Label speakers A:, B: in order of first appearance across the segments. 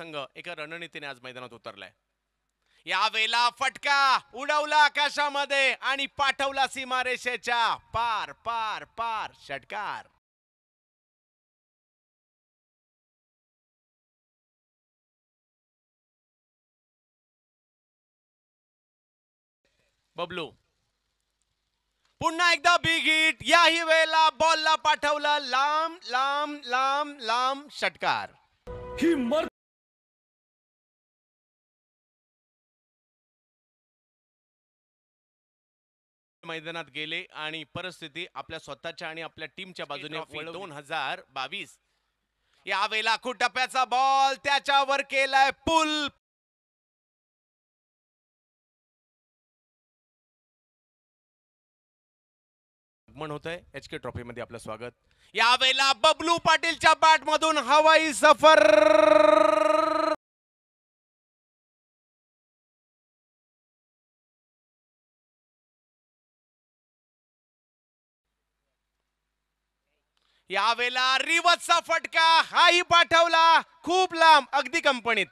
A: संघ एका रणनीतीने आज मैदानात उतरलाय यावेला फटका उडवला आकाशामध्ये आणि पाठवला सीमारेषेच्या पार पार पार षटकार बबलू पुन्हा एकदा बिग हिट याही वेळेला बॉलला पाठवलं लांब लांब लांब लांब षटकार मैदानात गेले आणि परिस्थिती आपल्या स्वतःच्या आणि आपल्या टीमच्या बाजूने दोन हजार बावीस यावेळेला टप्प्याचा बॉल त्याच्यावर केलाय पुल आगमन होत आहे एच के ट्रॉफी मध्ये आपलं स्वागत यावेळेला बबलू पाटीलच्या बॅट हवाई सफर यावेळेला रिवजचा फटका हाही पाठवला खूप लांब अगदी कंपनीत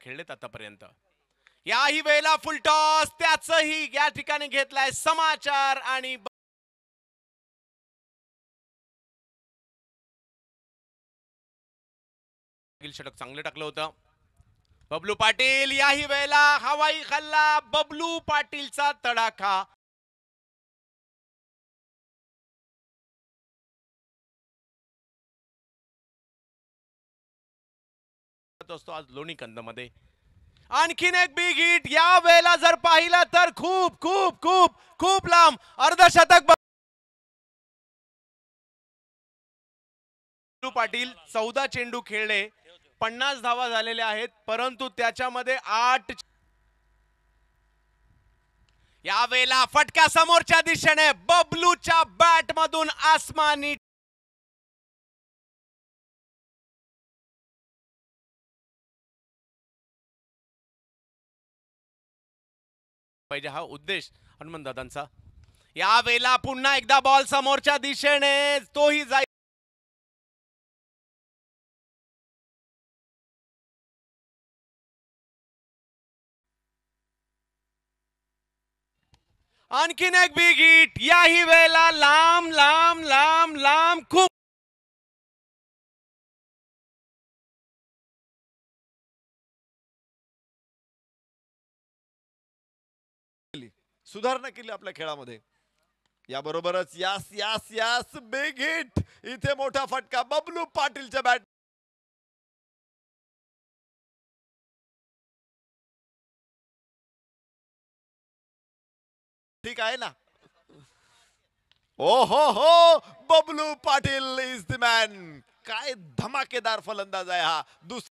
A: खेळलेत आतापर्यंत याही वेळेला फुलटॉस त्याचही या ठिकाणी घेतलाय समाचार आणि षटक चांगलं टाकलं होतं बबलू पाटील याही वेळेला हवाई खाल्ला बबलू पाटीलचा तडाखा असतो आज लोणी कंदमध्ये आणखीन एक बिग हिट या वेळेला जर पाहिला तर खूप खूप खूप खूप लांब अर्धशतक पाटील चौदा चेंडू खेळले पन्नास धावा झालेल्या आहेत परंतु त्याच्यामध्ये आठ यावेला फटका समोरच्या दिशेने बबलूच्या बॅट मधून आसमानी पाहिजे हा उद्देश हनुमंत दादांचा वेळेला पुन्हा एकदा बॉल समोरच्या दिशेने तोही जाईल आणखीन एक बिग हिट याही वेळेला लांब लांब लांब लांब खूप सुधारणा केली आपल्या खेळामध्ये याबरोबरच यास यास यास बिग हिट इथे मोठा फटका बबलू पाटीलच्या बॅट ठीक आहे ना ओ हो हो Bablu Patil is the man काय धमाकेदार फलंदाज आहे हा दुसरा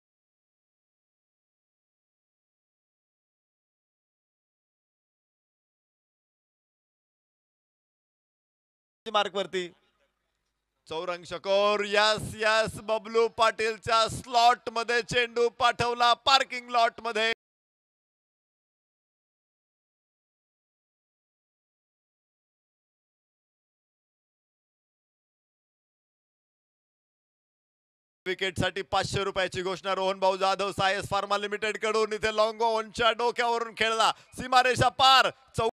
A: मार्क चौरंग शकोर यस यस बबलू पाटीलच्या स्लॉट मध्ये चेंडू पाठवला पार्किंग लॉट मध्ये विकेटसाठी पाचशे रुपयाची घोषणा रोहन भाऊ जाधव सायस फार्मा लिमिटेड कडून इथे लॉंगो ओनच्या डोक्यावरून खेळला सीमारेषा पार चौ